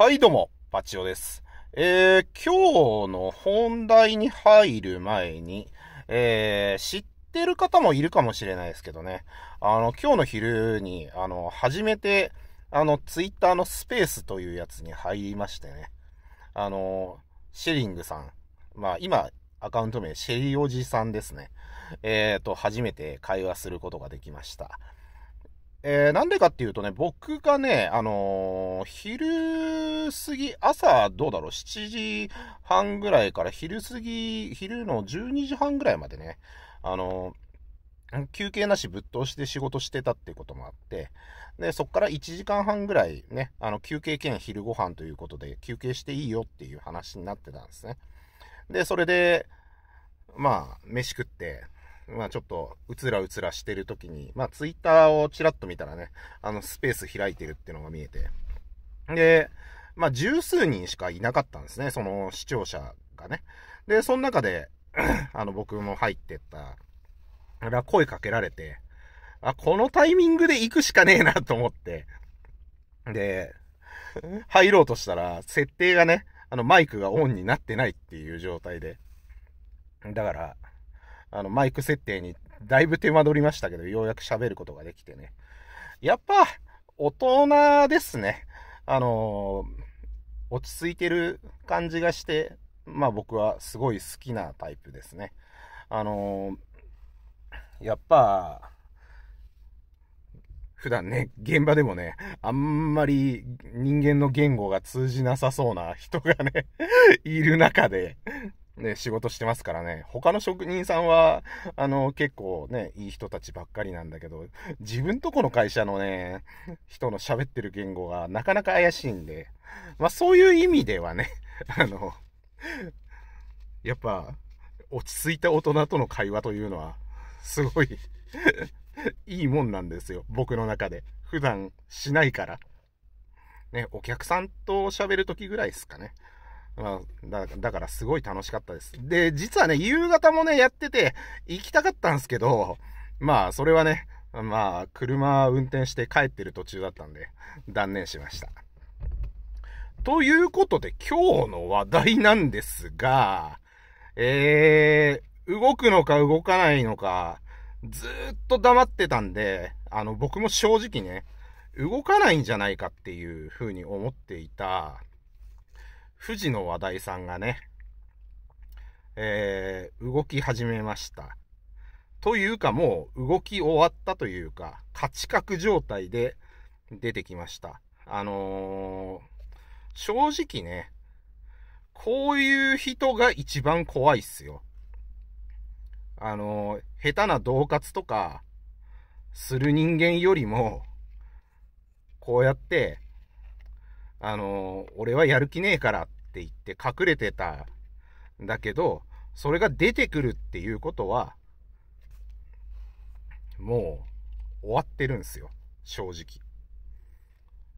はい、どうも、パチオです。えー、今日の本題に入る前に、えー、知ってる方もいるかもしれないですけどね、あの、今日の昼に、あの、初めて、あの、ツイッターのスペースというやつに入りましてね、あの、シェリングさん、まあ、今、アカウント名、シェリおじさんですね。えっ、ー、と、初めて会話することができました。えー、なんでかっていうとね、僕がね、あのー、昼過ぎ、朝どうだろう、7時半ぐらいから昼過ぎ、昼の12時半ぐらいまでね、あのー、休憩なしぶっ通しで仕事してたっていうこともあって、で、そっから1時間半ぐらいね、あの、休憩兼昼ご飯ということで、休憩していいよっていう話になってたんですね。で、それで、まあ、飯食って、まあちょっと、うつらうつらしてる時に、まあツイッターをちらっと見たらね、あのスペース開いてるっていうのが見えて。で、まあ十数人しかいなかったんですね、その視聴者がね。で、その中で、あの僕も入ってった、ら声かけられて、あ、このタイミングで行くしかねえなと思って。で、入ろうとしたら、設定がね、あのマイクがオンになってないっていう状態で。だから、あの、マイク設定にだいぶ手間取りましたけど、ようやく喋ることができてね。やっぱ、大人ですね。あのー、落ち着いてる感じがして、まあ僕はすごい好きなタイプですね。あのー、やっぱ、普段ね、現場でもね、あんまり人間の言語が通じなさそうな人がね、いる中で、ね、仕事してますからね。他の職人さんは、あの、結構ね、いい人たちばっかりなんだけど、自分とこの会社のね、人の喋ってる言語がなかなか怪しいんで、まあそういう意味ではね、あの、やっぱ、落ち着いた大人との会話というのは、すごい いいもんなんですよ。僕の中で。普段しないから。ね、お客さんと喋るときぐらいですかね。まあ、だからすごい楽しかったです。で、実はね、夕方もね、やってて、行きたかったんですけど、まあ、それはね、まあ、車運転して帰ってる途中だったんで、断念しました。ということで、今日の話題なんですが、えー、動くのか動かないのか、ずっと黙ってたんで、あの、僕も正直ね、動かないんじゃないかっていう風に思っていた、富士の話題さんがね、えー、動き始めました。というかもう動き終わったというか、価値格状態で出てきました。あのー、正直ね、こういう人が一番怖いっすよ。あのー、下手な恫喝とか、する人間よりも、こうやって、あの、俺はやる気ねえからって言って隠れてたんだけど、それが出てくるっていうことは、もう終わってるんですよ。正直。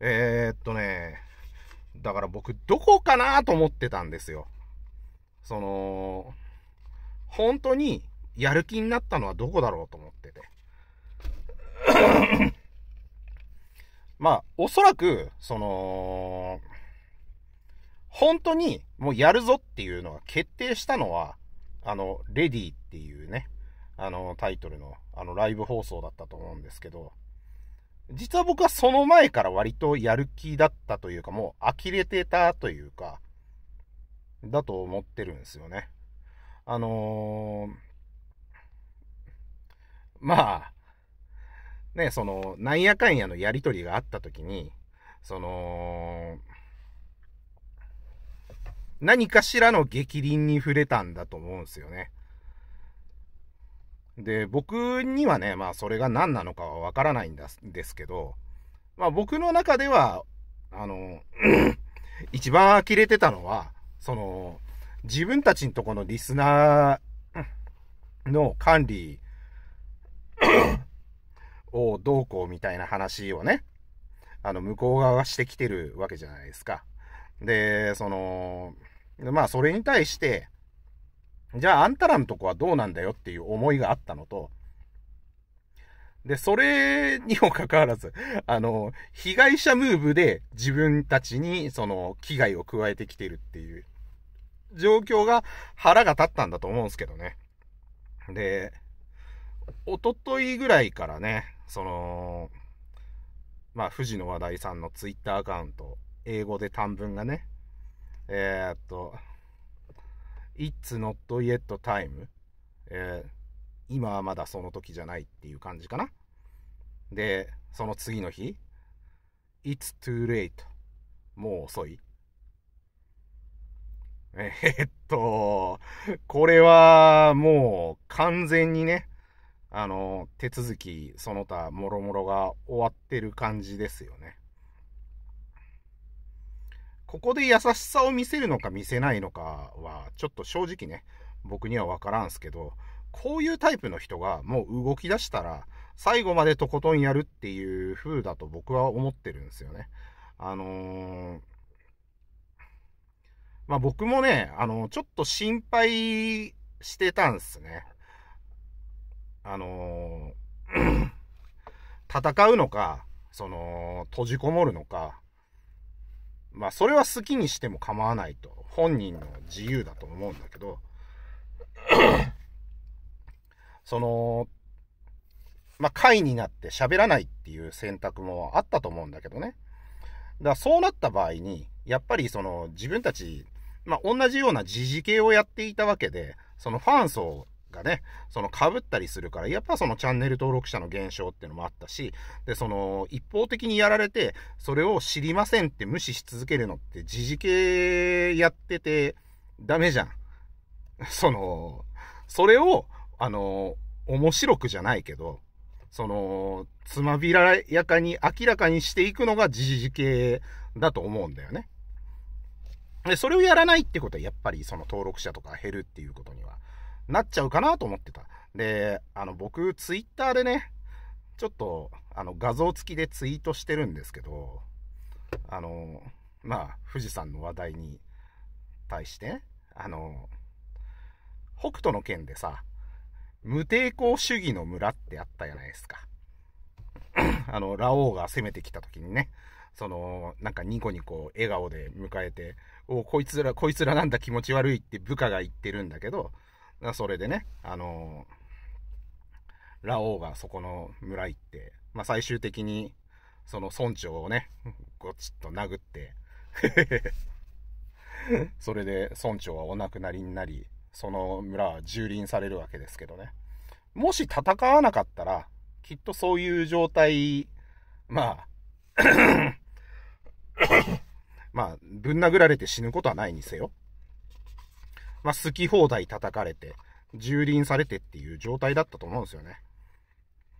えー、っとね、だから僕どこかなと思ってたんですよ。その、本当にやる気になったのはどこだろうと思ってて。まあ、おそらく、その、本当にもうやるぞっていうのが決定したのは、あの、レディっていうね、あの、タイトルの、あの、ライブ放送だったと思うんですけど、実は僕はその前から割とやる気だったというか、もう呆れてたというか、だと思ってるんですよね。あのー、まあ、ね、その、なんやかんやのやりとりがあった時に、その、何かしらの逆鱗に触れたんだと思うんですよね。で、僕にはね、まあそれが何なのかはわからないんですけど、まあ僕の中では、あの、一番呆れてたのは、その、自分たちのとこのリスナーの管理をどうこうみたいな話をね、あの、向こう側がしてきてるわけじゃないですか。で、その、まあ、それに対して、じゃあ、あんたらのとこはどうなんだよっていう思いがあったのと、で、それにもかかわらず、あの、被害者ムーブで自分たちに、その、危害を加えてきてるっていう、状況が腹が立ったんだと思うんですけどね。で、おとといぐらいからね、その、まあ、士の話題さんのツイッターアカウント、英語で短文がね、えー、っと、It's not yet time、えー、今はまだその時じゃないっていう感じかな。で、その次の日、It's too late、もう遅い。えー、っと、これはもう完全にね、あの、手続き、その他、もろもろが終わってる感じですよね。ここで優しさを見せるのか見せないのかは、ちょっと正直ね、僕にはわからんすけど、こういうタイプの人がもう動き出したら、最後までとことんやるっていう風だと僕は思ってるんですよね。あのー、まあ、僕もね、あの、ちょっと心配してたんすね。あのー 戦うのか、その、閉じこもるのか、まあ、それは好きにしても構わないと。本人の自由だと思うんだけど、その、まあ、会になって喋らないっていう選択もあったと思うんだけどね。だからそうなった場合に、やっぱりその自分たち、まあ、同じような時事系をやっていたわけで、そのファン層がね、その被ったりするから、やっぱそのチャンネル登録者の減少っていうのもあったし、で、その一方的にやられて、それを知りませんって無視し続けるのって、時事系やっててダメじゃん。その、それを、あの、面白くじゃないけど、その、つまびらやかに明らかにしていくのが時事系だと思うんだよね。で、それをやらないってことは、やっぱりその登録者とか減るっていうことにはなっちゃうかなと思ってた。で、あの、僕、ツイッターでね、ちょっと、あの、画像付きでツイートしてるんですけど、あの、まあ、富士山の話題に対して、あの、北斗の県でさ、無抵抗主義の村ってあったじゃないですか。あの、ラオウが攻めてきた時にね、その、なんかニコニコ笑顔で迎えて、おこいつら、こいつらなんだ気持ち悪いって部下が言ってるんだけど、それでね、あのー、ラオウがそこの村行って、まあ、最終的に、その村長をね、ごちっと殴って それで村長はお亡くなりになり、その村は蹂躙されるわけですけどね。もし戦わなかったら、きっとそういう状態、まあ まあ、ぶん殴られて死ぬことはないにせよ。まあ、好き放題叩かれて、蹂躙されてっていう状態だったと思うんですよね。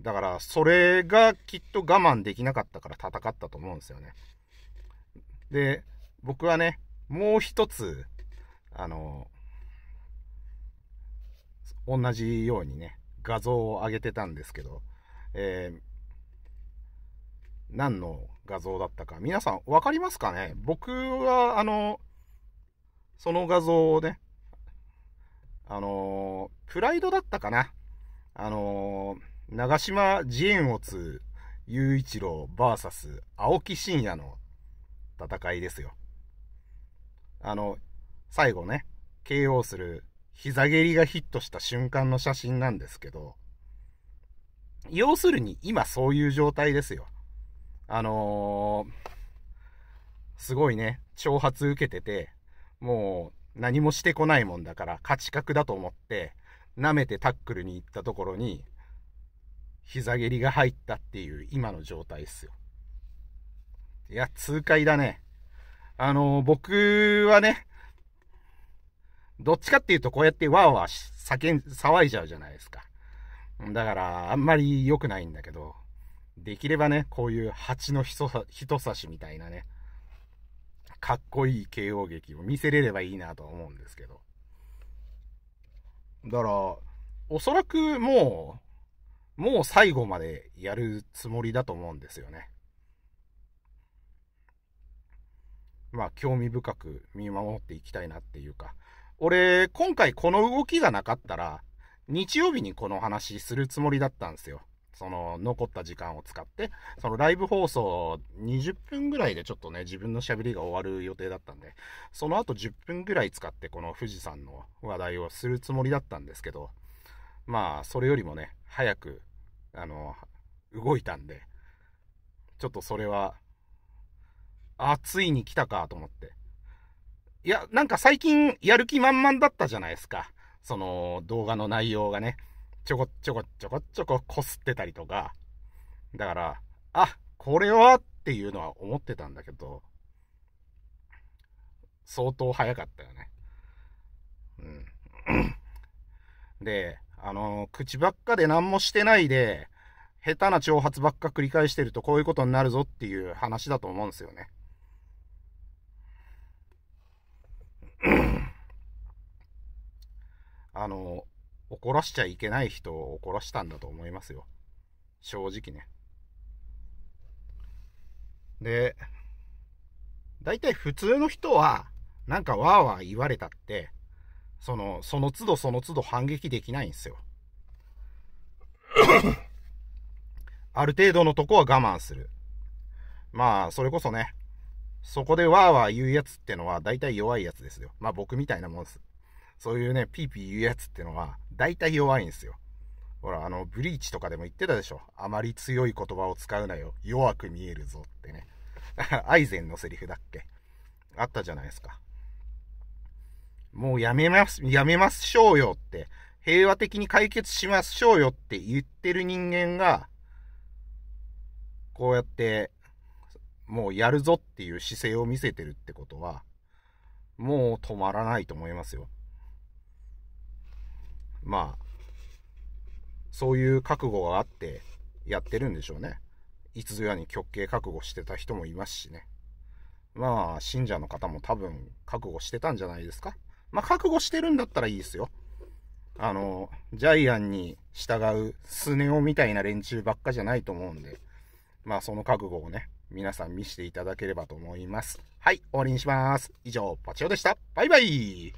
だから、それがきっと我慢できなかったから戦ったと思うんですよね。で、僕はね、もう一つ、あの、同じようにね、画像を上げてたんですけど、えー、何の画像だったか、皆さん分かりますかね僕は、あの、その画像をね、あのー、プライドだったかな。あのー、長島自演ツ、雄一郎 VS 青木真也の戦いですよ。あの、最後ね、KO する膝蹴りがヒットした瞬間の写真なんですけど、要するに今そういう状態ですよ。あのー、すごいね、挑発受けてて、もう何もしてこないもんだから、価値格だと思って、舐めてタックルに行ったところに、膝蹴りが入ったっていう今の状態っすよ。いや、痛快だね。あの、僕はね、どっちかっていうとこうやってわーわー叫ん、騒いじゃうじゃないですか。だから、あんまり良くないんだけど、できればね、こういう蜂の人差しみたいなね、かっこいい KO 劇を見せれればいいなと思うんですけど。だから、おそらくもう、もう最後までやるつもりだと思うんですよね。まあ、興味深く見守っていきたいなっていうか、俺、今回この動きがなかったら、日曜日にこの話するつもりだったんですよ。その残った時間を使って、そのライブ放送20分ぐらいでちょっとね、自分のしゃべりが終わる予定だったんで、その後10分ぐらい使ってこの富士山の話題をするつもりだったんですけど、まあ、それよりもね、早く、あの、動いたんで、ちょっとそれは、あ、ついに来たかと思って。いや、なんか最近やる気満々だったじゃないですか。その動画の内容がね。ちょこちょこちょこちょここすってたりとか、だから、あ、これはっていうのは思ってたんだけど、相当早かったよね。うん。で、あの、口ばっかで何もしてないで、下手な挑発ばっか繰り返してるとこういうことになるぞっていう話だと思うんですよね。あの、怒らしちゃいけない人を怒らしたんだと思いますよ。正直ね。で、大体普通の人は、なんかわーわー言われたって、その、その都度その都度反撃できないんですよ。ある程度のとこは我慢する。まあ、それこそね、そこでわーわー言うやつってのは大体弱いやつですよ。まあ僕みたいなもんです。そういうね、ピーピー言うやつってのは、大体弱いんですよ。ほら、あの、ブリーチとかでも言ってたでしょ。あまり強い言葉を使うなよ。弱く見えるぞってね。アイゼンのセリフだっけあったじゃないですか。もうやめます、やめましょうよって、平和的に解決しましょうよって言ってる人間が、こうやって、もうやるぞっていう姿勢を見せてるってことは、もう止まらないと思いますよ。まあ、そういう覚悟があってやってるんでしょうね。いつぞやに極刑覚悟してた人もいますしね。まあ、信者の方も多分覚悟してたんじゃないですか。まあ、覚悟してるんだったらいいですよ。あの、ジャイアンに従うスネ夫みたいな連中ばっかじゃないと思うんで、まあ、その覚悟をね、皆さん見せていただければと思います。はい、終わりにします。以上、パチオでした。バイバイ